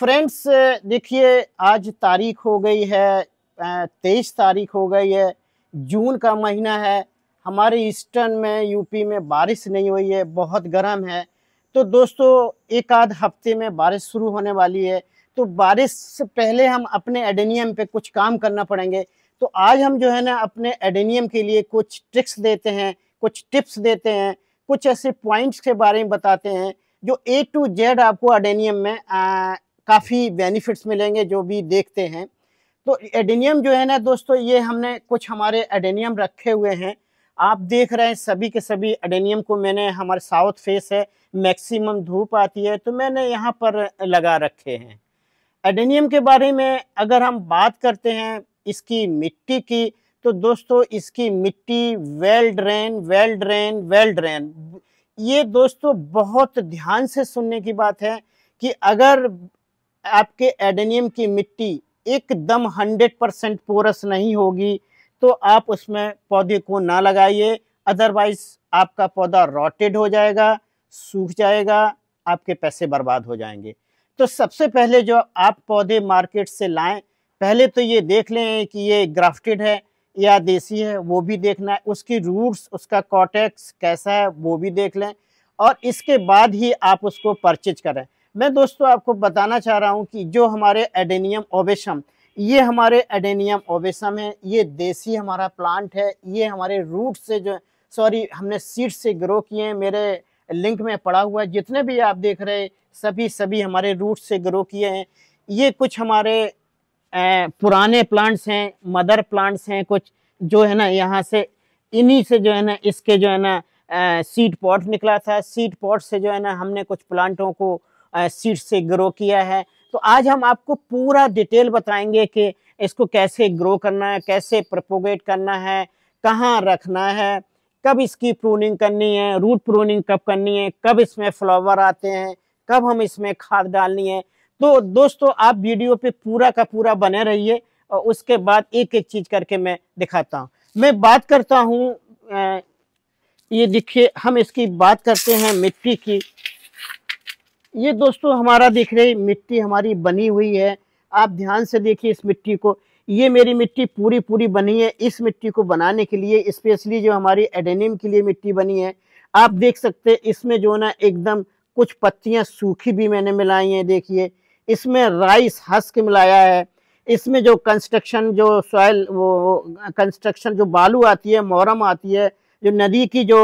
Friends देखिए आज तारीख हो गई है तेईस तारीख हो गई है जून का महीना है हमारे ईस्टर्न में यूपी में बारिश नहीं हुई है बहुत गर्म है तो दोस्तों एक आध हफ्ते में बारिश शुरू होने वाली है तो बारिश से पहले हम अपने एडेनियम पे कुछ काम करना पड़ेंगे तो आज हम जो है ना अपने एडेनियम के लिए कुछ ट्रिक्स देते हैं कुछ टिप्स देते हैं कुछ ऐसे पॉइंट्स के बारे में बताते हैं जो ए टू जेड आपको एडेनियम में आ, काफ़ी बेनिफिट्स मिलेंगे जो भी देखते हैं तो एडेनियम जो है ना दोस्तों ये हमने कुछ हमारे एडेनियम रखे हुए हैं आप देख रहे हैं सभी के सभी एडेनियम को मैंने हमारे साउथ फेस है मैक्सिमम धूप आती है तो मैंने यहाँ पर लगा रखे हैं एडेनियम के बारे में अगर हम बात करते हैं इसकी मिट्टी की तो दोस्तों इसकी मिट्टी well drain well drain well drain ये दोस्तों बहुत ध्यान से सुनने की बात है कि अगर आपके एडेनियम की मिट्टी एकदम हंड्रेड परसेंट पोरस नहीं होगी तो आप उसमें पौधे को ना लगाइए अदरवाइज आपका पौधा रॉटेड हो जाएगा सूख जाएगा आपके पैसे बर्बाद हो जाएंगे तो सबसे पहले जो आप पौधे मार्केट से लाएं पहले तो ये देख लें कि ये ग्राफ्टेड है या देसी है वो भी देखना है उसकी रूट्स उसका कॉटेक्स कैसा है वो भी देख लें और इसके बाद ही आप उसको परचेज करें मैं दोस्तों आपको बताना चाह रहा हूँ कि जो हमारे एडेनियम ओबेशम ये हमारे एडेनियम ओबेशम है ये देसी हमारा प्लांट है ये हमारे रूट से जो सॉरी हमने सीड से ग्रो किए हैं मेरे लिंक में पड़ा हुआ है जितने भी आप देख रहे सभी सभी हमारे रूट से ग्रो किए हैं ये कुछ हमारे पुराने प्लांट्स हैं मदर प्लांट्स हैं कुछ जो है ना यहाँ से इन्हीं से जो है ना इसके जो है ना सीड पॉट निकला था सीड पॉट से जो है ना हमने कुछ प्लांटों को सीड से ग्रो किया है तो आज हम आपको पूरा डिटेल बताएंगे कि इसको कैसे ग्रो करना है कैसे प्रपोगेट करना है कहाँ रखना है कब इसकी प्रूनिंग करनी है रूट प्रूनिंग कब करनी है कब इसमें फ्लावर आते हैं कब हम इसमें खाद डालनी है तो दोस्तों आप वीडियो पे पूरा का पूरा बने रहिए और उसके बाद एक एक चीज करके मैं दिखाता हूँ मैं बात करता हूँ ये देखिए हम इसकी बात करते हैं मिट्टी की ये दोस्तों हमारा देख रहे मिट्टी हमारी बनी हुई है आप ध्यान से देखिए इस मिट्टी को ये मेरी मिट्टी पूरी पूरी बनी है इस मिट्टी को बनाने के लिए स्पेशली जो हमारी एडेनियम के लिए मिट्टी बनी है आप देख सकते हैं इसमें जो ना एकदम कुछ पत्तियां सूखी भी मैंने मिलाई हैं देखिए इसमें राइस हस्क मिलाया है इसमें जो कंस्ट्रक्शन जो सॉयल वो कंस्ट्रक्शन जो बालू आती है मोरम आती है जो नदी की जो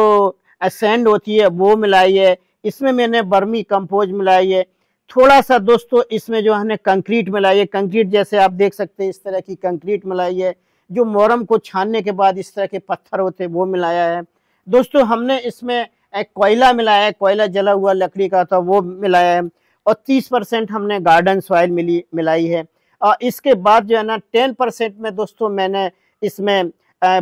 सेंड होती है वो मिलाई है इसमें मैंने बर्मी कंपोज मिलाई है थोड़ा सा दोस्तों इसमें जो हमने कंक्रीट मिलाई है कंक्रीट जैसे आप देख सकते हैं इस तरह की कंक्रीट मिलाई है जो मोरम को छानने के बाद इस तरह के पत्थर होते हैं वो मिलाया है दोस्तों हमने इसमें एक कोयला मिलाया है कोयला जला हुआ लकड़ी का था वो मिलाया है और तीस परसेंट हमने गार्डन सॉइल मिली मिलाई है और इसके बाद जो है ना टेन परसेंट में दोस्तों मैंने इसमें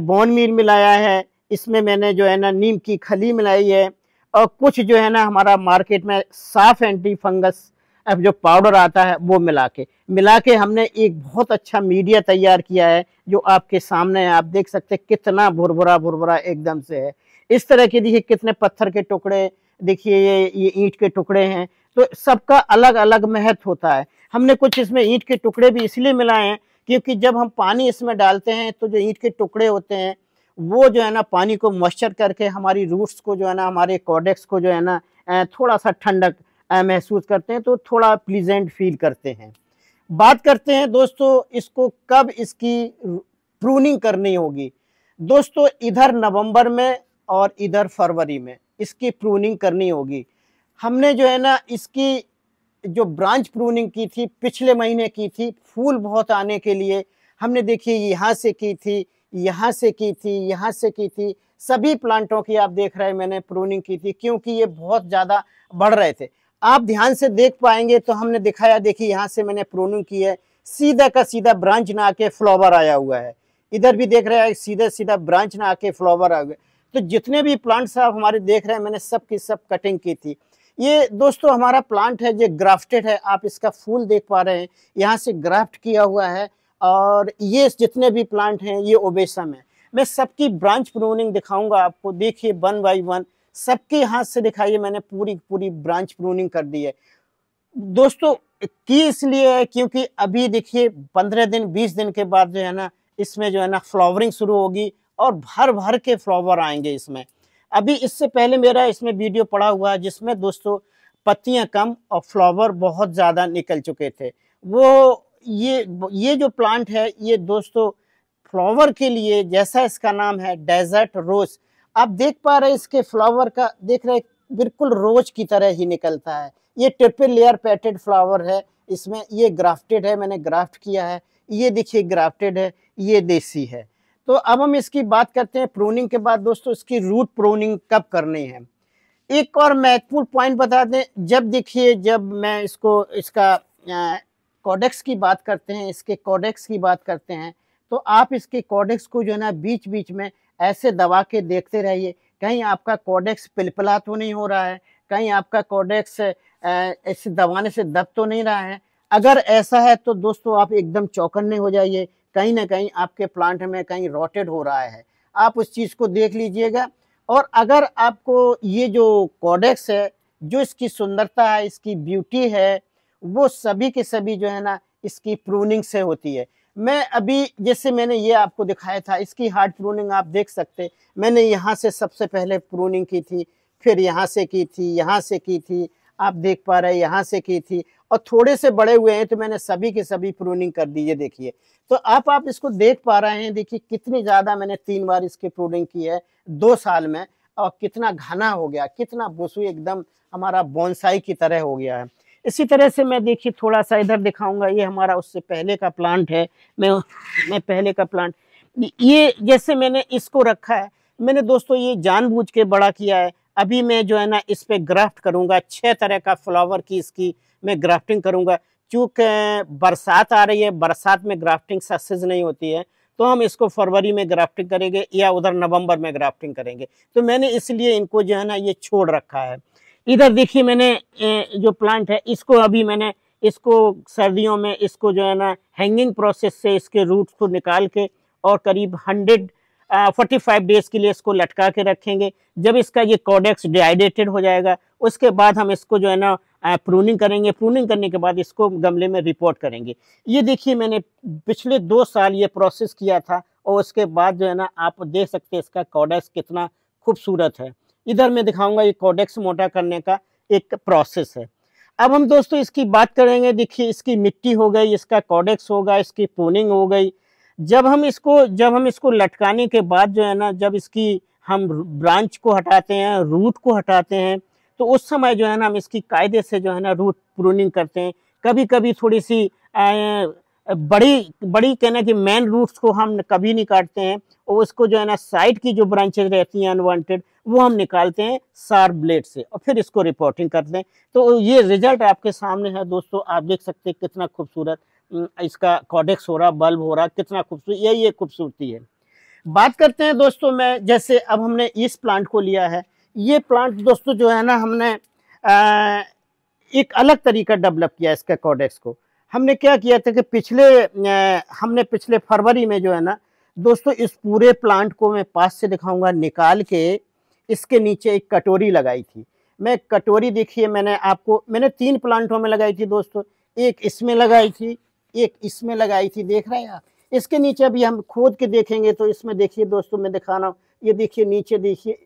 बोन मील मिलाया है इसमें मैंने जो है ना नीम की खली मिलाई है और कुछ जो है ना हमारा मार्केट में साफ एंटी फंगस जो पाउडर आता है वो मिला के मिला के हमने एक बहुत अच्छा मीडिया तैयार किया है जो आपके सामने है आप देख सकते हैं कितना भुरभुरा भुरभुरा एकदम से है इस तरह के देखिए कितने पत्थर के टुकड़े देखिए ये ये ईंट के टुकड़े हैं तो सबका अलग अलग महत्व होता है हमने कुछ इसमें ईंट के टुकड़े भी इसलिए मिलाए हैं क्योंकि जब हम पानी इसमें डालते हैं तो जो ईंट के टुकड़े होते हैं वो जो है ना पानी को मॉइस्चर करके हमारी रूट्स को जो है ना हमारे कॉडेक्स को जो है ना थोड़ा सा ठंडक महसूस करते हैं तो थोड़ा प्लीजेंट फील करते हैं बात करते हैं दोस्तों इसको कब इसकी प्रूनिंग करनी होगी दोस्तों इधर नवंबर में और इधर फरवरी में इसकी प्रूनिंग करनी होगी हमने जो है ना इसकी जो ब्रांच प्रूनिंग की थी पिछले महीने की थी फूल बहुत आने के लिए हमने देखिए यहाँ से की थी यहाँ से की थी यहाँ से की थी सभी प्लांटों की आप देख रहे हैं मैंने प्रूनिंग की थी क्योंकि ये बहुत ज़्यादा बढ़ रहे थे आप ध्यान से देख पाएंगे तो हमने दिखाया देखिए यहाँ से मैंने प्रूनिंग की है सीधा का सीधा ब्रांच ना आके फ्लावर आया हुआ है इधर भी देख रहे हैं सीधा सीधा ब्रांच ना आके फ्लावर आ गए तो जितने भी प्लांट्स आप हमारे देख रहे हैं मैंने सब की सब कटिंग की थी ये दोस्तों हमारा प्लांट है जो ग्राफ्टेड है आप इसका फूल देख पा रहे हैं यहाँ से ग्राफ्ट किया हुआ है और ये जितने भी प्लांट हैं ये ओबेसा में मैं सबकी ब्रांच प्रूनिंग दिखाऊंगा आपको देखिए वन बाई वन सबके हाथ से दिखाइए मैंने पूरी पूरी ब्रांच प्रोनिंग कर दी है दोस्तों की इसलिए है क्योंकि अभी देखिए पंद्रह दिन बीस दिन के बाद जो है ना इसमें जो है ना फ्लावरिंग शुरू होगी और भर भर के फ्लावर आएंगे इसमें अभी इससे पहले मेरा इसमें वीडियो पड़ा हुआ है जिसमें दोस्तों पत्तियां कम और फ्लावर बहुत ज़्यादा निकल चुके थे वो ये ये जो प्लांट है ये दोस्तों फ्लावर के लिए जैसा इसका नाम है डेजर्ट रोज आप देख पा रहे इसके फ्लावर का देख रहे बिल्कुल रोज की तरह ही निकलता है ये ट्रिपल लेयर पैटेड फ्लावर है इसमें ये ग्राफ्टेड है मैंने ग्राफ्ट किया है ये देखिए ग्राफ्टेड है ये देसी है तो अब हम इसकी बात करते हैं प्रोनिंग के बाद दोस्तों इसकी रूट प्रोनिंग कब करनी है एक और महत्वपूर्ण पॉइंट बता दें जब देखिए जब मैं इसको इसका कॉडेक्स की बात करते हैं इसके कॉडेक्स की बात करते हैं तो आप इसके कॉडेक्स को जो है ना बीच बीच में ऐसे दबा के देखते रहिए कहीं आपका कॉडेक्स पिलपिला तो नहीं हो रहा है कहीं आपका कॉडेक्स ऐसे दबाने से दब तो नहीं रहा है अगर ऐसा है तो दोस्तों आप एकदम चौकन्ने हो जाइए कहीं ना कहीं आपके प्लांट में कहीं रोटेड हो रहा है आप उस चीज़ को देख लीजिएगा और अगर आपको ये जो कॉडेक्स है जो इसकी सुंदरता है इसकी ब्यूटी है वो सभी के सभी जो है ना इसकी प्रूनिंग से होती है मैं अभी जैसे मैंने ये आपको दिखाया था इसकी हार्ड प्रूनिंग आप देख सकते मैंने यहाँ से सबसे पहले प्रूनिंग की थी फिर यहाँ से की थी यहाँ से की थी आप देख पा रहे हैं यहाँ से की थी और थोड़े से बड़े हुए हैं तो मैंने सभी के सभी प्रूनिंग कर दी ये देखिए तो आप आप इसको देख पा रहे हैं देखिए कितनी ज़्यादा मैंने तीन बार इसकी प्रूनिंग की है दो साल में और कितना घना हो गया कितना बुसु एकदम हमारा बोनसाई की तरह हो गया है इसी तरह से मैं देखिए थोड़ा सा इधर दिखाऊंगा ये हमारा उससे पहले का प्लांट है मैं मैं पहले का प्लांट ये जैसे मैंने इसको रखा है मैंने दोस्तों ये जानबूझ के बड़ा किया है अभी मैं जो है ना इस पर ग्राफ्ट करूँगा छः तरह का फ्लावर की इसकी मैं ग्राफ्टिंग करूँगा चूँकि बरसात आ रही है बरसात में ग्राफ्टिंग सक्सेस नहीं होती है तो हम इसको फरवरी में ग्राफ्टिंग करेंगे या उधर नवंबर में ग्राफ्टिंग करेंगे तो मैंने इसलिए इनको जो है ना ये छोड़ रखा है इधर देखिए मैंने जो प्लांट है इसको अभी मैंने इसको सर्दियों में इसको जो है ना हैंगिंग प्रोसेस से इसके रूट्स को निकाल के और करीब हंड्रेड फोर्टी फाइव डेज के लिए इसको लटका के रखेंगे जब इसका ये कॉडेक्स डिहाइड्रेटेड हो जाएगा उसके बाद हम इसको जो है ना प्रूनिंग करेंगे प्रूनिंग करने के बाद इसको गमले में रिपोर्ट करेंगे ये देखिए मैंने पिछले दो साल ये प्रोसेस किया था और उसके बाद जो है ना आप देख सकते हैं इसका कॉडेक्स कितना खूबसूरत है इधर मैं दिखाऊंगा ये कॉडेक्स मोटा करने का एक प्रोसेस है अब हम दोस्तों इसकी बात करेंगे देखिए इसकी मिट्टी हो गई इसका कॉडेक्स होगा इसकी पोनिंग हो गई जब हम इसको जब हम इसको लटकाने के बाद जो है ना जब इसकी हम ब्रांच को हटाते हैं रूट को हटाते हैं तो उस समय जो है ना हम इसकी कायदे से जो है ना रूट प्रोनिंग करते हैं कभी कभी थोड़ी सी बड़ी बड़ी कहना कि मेन रूट्स को हम कभी नहीं काटते हैं और उसको जो है ना साइड की जो ब्रांचेज रहती हैं अनवांटेड वो हम निकालते हैं सार ब्लेड से और फिर इसको रिपोर्टिंग करते हैं तो ये रिजल्ट आपके सामने है दोस्तों आप देख सकते हैं कितना खूबसूरत इसका कॉडेक्स हो रहा बल्ब हो रहा कितना खूबसूरत यही एक खूबसूरती है बात करते हैं दोस्तों मैं जैसे अब हमने इस प्लांट को लिया है ये प्लांट दोस्तों जो है ना हमने आ, एक अलग तरीका डेवलप किया इसका कॉडेक्स को हमने क्या किया था कि पिछले हमने पिछले फरवरी में जो है ना दोस्तों इस पूरे प्लांट को मैं पास से दिखाऊंगा निकाल के इसके नीचे एक कटोरी लगाई थी मैं कटोरी देखिए मैंने आपको मैंने तीन प्लांटों में लगाई थी दोस्तों एक इसमें लगाई थी एक इसमें लगाई थी देख रहे हैं आप इसके नीचे अभी हम खोद के देखेंगे तो इसमें देखिए दोस्तों मैं दिखा रहा हूँ ये देखिए नीचे देखिए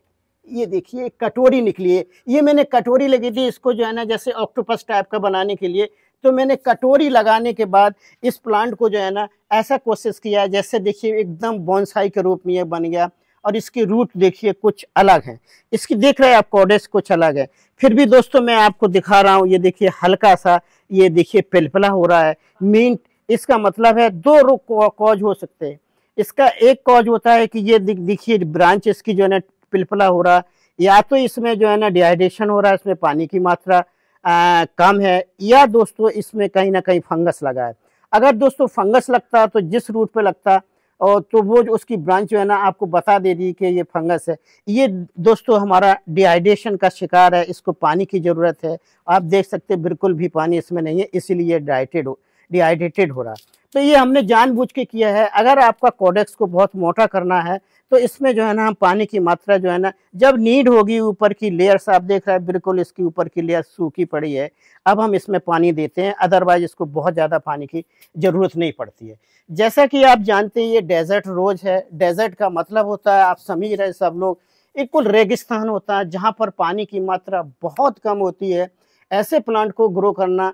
ये देखिए कटोरी निकली है ये मैंने कटोरी लगी थी इसको जो है ना जैसे ऑक्टोपस टाइप का बनाने के लिए तो मैंने कटोरी लगाने के बाद इस प्लांट को जो है ना ऐसा कोशिश किया जैसे देखिए एकदम बॉन्साई के रूप में ये बन गया और इसकी रूट देखिए कुछ अलग है इसकी देख रहे हैं आप कॉडेस कुछ अलग है फिर भी दोस्तों मैं आपको दिखा रहा हूँ ये देखिए हल्का सा ये देखिए पिलपला हो रहा है मीन इसका मतलब है दो कॉज हो सकते हैं इसका एक कॉज होता है कि ये देखिए ब्रांच इसकी जो है ना पिलपला हो रहा है या तो इसमें जो है ना डिहाइड्रेशन हो रहा है इसमें पानी की मात्रा आ, कम है या दोस्तों इसमें कहीं ना कहीं फंगस लगा है अगर दोस्तों फंगस लगता तो जिस रूट पे लगता और तो वो जो उसकी ब्रांच जो है ना आपको बता दे देती कि ये फंगस है ये दोस्तों हमारा डिहाइड्रेशन का शिकार है इसको पानी की ज़रूरत है आप देख सकते बिल्कुल भी पानी इसमें नहीं है इसीलिए डाइटेड हो डिहाइड्रेटेड हो रहा तो ये हमने जानबूझ के किया है अगर आपका कोडेक्स को बहुत मोटा करना है तो इसमें जो है ना हम पानी की मात्रा जो है ना जब नीड होगी ऊपर की लेयर्स आप देख रहे हैं बिल्कुल इसकी ऊपर की लेयर सूखी पड़ी है अब हम इसमें पानी देते हैं अदरवाइज इसको बहुत ज़्यादा पानी की ज़रूरत नहीं पड़ती है जैसा कि आप जानते हैं ये डेजर्ट रोज़ है डेजर्ट का मतलब होता है आप समझ रहे सब लोग बिल्कुल रेगिस्तान होता है जहाँ पर पानी की मात्रा बहुत कम होती है ऐसे प्लांट को ग्रो करना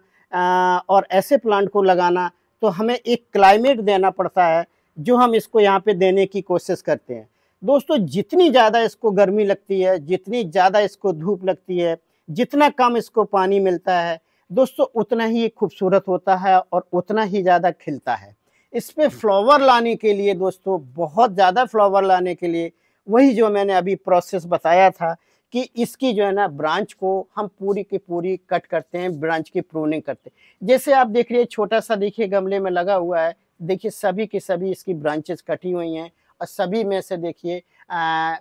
और ऐसे प्लांट को लगाना तो हमें एक क्लाइमेट देना पड़ता है जो हम इसको यहाँ पे देने की कोशिश करते हैं दोस्तों जितनी ज़्यादा इसको गर्मी लगती है जितनी ज़्यादा इसको धूप लगती है जितना कम इसको पानी मिलता है दोस्तों उतना ही खूबसूरत होता है और उतना ही ज़्यादा खिलता है इस पर फ्लावर हम्म। लाने के लिए दोस्तों बहुत ज़्यादा फ्लावर लाने के लिए वही जो मैंने अभी प्रोसेस बताया था कि इसकी जो है ना ब्रांच को हम पूरी की पूरी कट करते हैं ब्रांच की प्रूनिंग करते हैं जैसे आप देख रहे हैं छोटा सा देखिए गमले में लगा हुआ है देखिए सभी के सभी इसकी ब्रांचेस कटी हुई हैं और सभी में से देखिए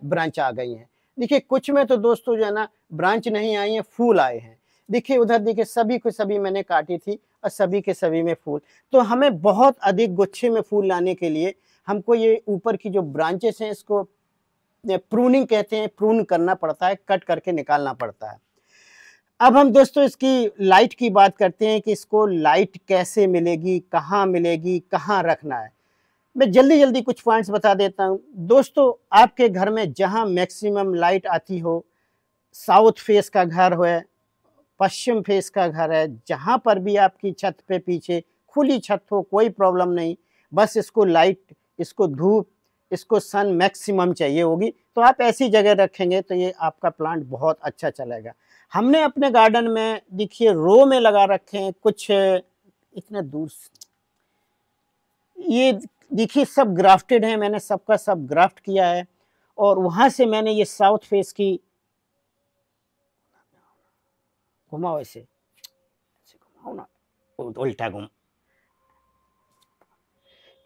ब्रांच आ गई हैं देखिए कुछ में तो दोस्तों जो है ना ब्रांच नहीं आई है फूल आए हैं देखिए उधर देखिए सभी को सभी मैंने काटी थी और सभी के सभी में फूल तो हमें बहुत अधिक गुच्छे में फूल लाने के लिए हमको ये ऊपर की जो ब्रांचेस हैं इसको प्रूनिंग कहते हैं प्रून करना पड़ता है कट करके निकालना पड़ता है अब हम दोस्तों इसकी लाइट की बात करते हैं कि इसको लाइट कैसे मिलेगी कहाँ मिलेगी कहाँ रखना है मैं जल्दी जल्दी कुछ पॉइंट्स बता देता हूँ दोस्तों आपके घर में जहाँ मैक्सिमम लाइट आती हो साउथ फेस का घर हो पश्चिम फेस का घर है जहाँ पर भी आपकी छत पे पीछे खुली छत हो कोई प्रॉब्लम नहीं बस इसको लाइट इसको धूप इसको सन मैक्सिमम चाहिए होगी तो आप ऐसी जगह रखेंगे तो ये आपका प्लांट बहुत अच्छा चलेगा हमने अपने गार्डन में देखिए रो में लगा रखे हैं कुछ इतना दूर ये देखिए सब ग्राफ्टेड है मैंने सबका सब ग्राफ्ट किया है और वहां से मैंने ये साउथ फेस की घुमाओ ऐसे घुमाओ ना उल्टा घुमा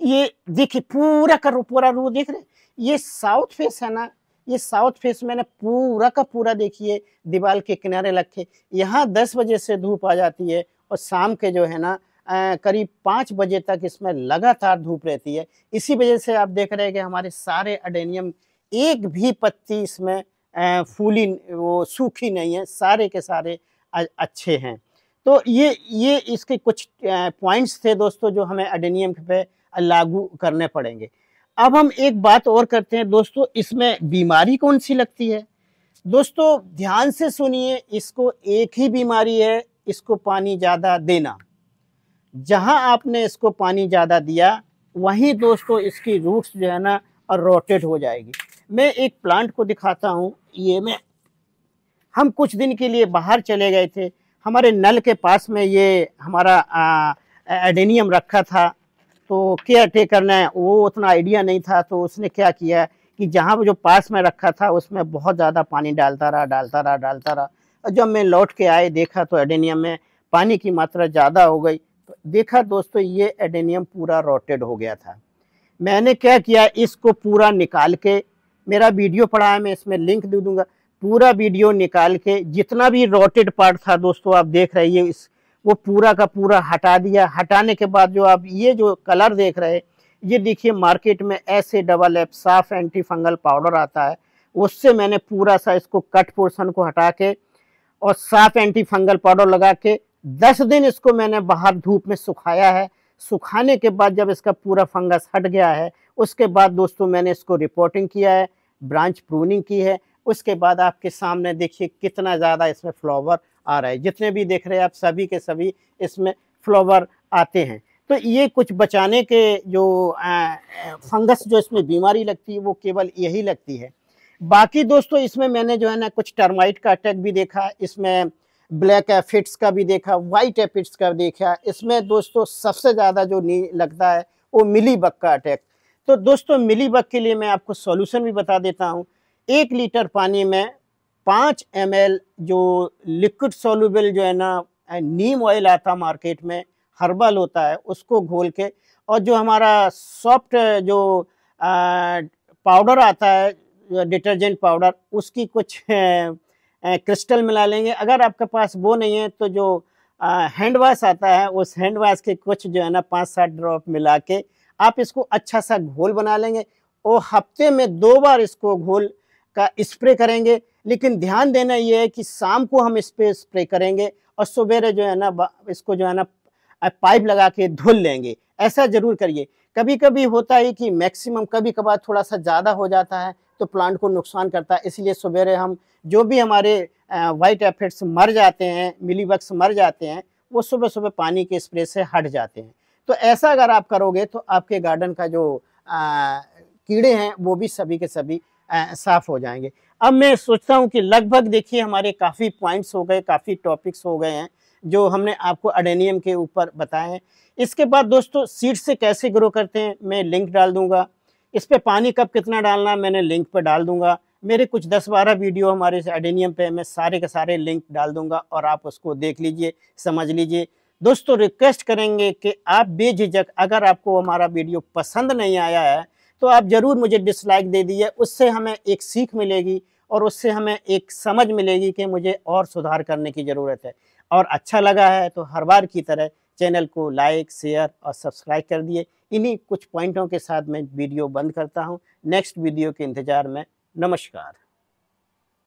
ये देखिए पूरा का पूरा रू देख रहे ये साउथ फेस है ना ये साउथ फेस मैंने पूरा का पूरा देखिए दीवार के किनारे रखे यहाँ दस बजे से धूप आ जाती है और शाम के जो है ना आ, करीब पाँच बजे तक इसमें लगातार धूप रहती है इसी वजह से आप देख रहे हैं कि हमारे सारे अडेनियम एक भी पत्ती इसमें फूली वो सूखी नहीं है सारे के सारे अच्छे हैं तो ये ये इसके कुछ पॉइंट्स थे दोस्तों जो हमें अडेनियम पे लागू करने पड़ेंगे अब हम एक बात और करते हैं दोस्तों इसमें बीमारी कौन सी लगती है दोस्तों ध्यान से सुनिए इसको एक ही बीमारी है इसको पानी ज़्यादा देना जहाँ आपने इसको पानी ज़्यादा दिया वहीं दोस्तों इसकी रूट्स जो है ना रोटेट हो जाएगी मैं एक प्लांट को दिखाता हूँ ये मैं हम कुछ दिन के लिए बाहर चले गए थे हमारे नल के पास में ये हमारा एडेनियम रखा था तो केयर टेकर ने वो उतना आइडिया नहीं था तो उसने क्या किया कि जहाँ जो पास में रखा था उसमें बहुत ज़्यादा पानी डालता रहा डालता रहा डालता रहा और जब मैं लौट के आए देखा तो एडेनियम में पानी की मात्रा ज़्यादा हो गई तो देखा दोस्तों ये एडेनियम पूरा रोटेड हो गया था मैंने क्या किया इसको पूरा निकाल के मेरा वीडियो पढ़ा है मैं इसमें लिंक दे दूंगा पूरा वीडियो निकाल के जितना भी रोटेड पार्ट था दोस्तों आप देख रहे हैं इस वो पूरा का पूरा हटा दिया हटाने के बाद जो आप ये जो कलर देख रहे हैं ये देखिए मार्केट में ऐसे डबल एप साफ एंटी फंगल पाउडर आता है उससे मैंने पूरा सा इसको कट पोर्शन को हटा के और साफ एंटी फंगल पाउडर लगा के दस दिन इसको मैंने बाहर धूप में सुखाया है सुखाने के बाद जब इसका पूरा फंगस हट गया है उसके बाद दोस्तों मैंने इसको रिपोर्टिंग किया है ब्रांच प्रूनिंग की है उसके बाद आपके सामने देखिए कितना ज़्यादा इसमें फ्लावर आ रहा है जितने भी देख रहे हैं आप सभी के सभी इसमें फ्लावर आते हैं तो ये कुछ बचाने के जो आ, फंगस जो इसमें बीमारी लगती है वो केवल यही लगती है बाकी दोस्तों इसमें मैंने जो है ना कुछ टर्माइट का अटैक भी देखा इसमें ब्लैक एफिड्स का भी देखा वाइट एफिड्स का देखा इसमें दोस्तों सबसे ज़्यादा जो नी लगता है वो मिली बग का अटैक तो दोस्तों मिली बग के लिए मैं आपको सॉल्यूशन भी बता देता हूँ एक लीटर पानी में पाँच एम जो लिक्विड सोलूबल जो है ना नीम ऑयल आता मार्केट में हर्बल होता है उसको घोल के और जो हमारा सॉफ्ट जो आ, पाउडर आता है डिटर्जेंट पाउडर उसकी कुछ ए, ए, क्रिस्टल मिला लेंगे अगर आपके पास वो नहीं है तो जो हैंड वाश आता है उस हैंड वाश के कुछ जो है ना पाँच सात ड्रॉप मिला के आप इसको अच्छा सा घोल बना लेंगे और हफ्ते में दो बार इसको घोल का स्प्रे करेंगे लेकिन ध्यान देना ये है कि शाम को हम इस पर स्प्रे करेंगे और सवेरे जो है ना इसको जो है ना पाइप लगा के धुल लेंगे ऐसा ज़रूर करिए कभी कभी होता है कि मैक्सिमम कभी कभार थोड़ा सा ज़्यादा हो जाता है तो प्लांट को नुकसान करता है इसलिए सवेरे हम जो भी हमारे वाइट एफेक्ट्स मर जाते हैं मिली वक्स मर जाते हैं वो सुबह सुबह पानी के स्प्रे से हट जाते हैं तो ऐसा अगर आप करोगे तो आपके गार्डन का जो आ, कीड़े हैं वो भी सभी के सभी साफ़ हो जाएंगे अब मैं सोचता हूँ कि लगभग देखिए हमारे काफ़ी पॉइंट्स हो गए काफ़ी टॉपिक्स हो गए हैं जो हमने आपको अडेनियम के ऊपर बताए हैं इसके बाद दोस्तों सीड से कैसे ग्रो करते हैं मैं लिंक डाल दूंगा इस पर पानी कब कितना डालना मैंने लिंक पर डाल दूंगा मेरे कुछ दस बारह वीडियो हमारे अडेनियम पे मैं सारे के सारे लिंक डाल दूंगा और आप उसको देख लीजिए समझ लीजिए दोस्तों रिक्वेस्ट करेंगे कि आप बेझिझक अगर आपको हमारा वीडियो पसंद नहीं आया है तो आप ज़रूर मुझे डिसलाइक दे दीजिए उससे हमें एक सीख मिलेगी और उससे हमें एक समझ मिलेगी कि मुझे और सुधार करने की ज़रूरत है और अच्छा लगा है तो हर बार की तरह चैनल को लाइक शेयर और सब्सक्राइब कर दिए इन्हीं कुछ पॉइंटों के साथ मैं वीडियो बंद करता हूँ नेक्स्ट वीडियो के इंतज़ार में नमस्कार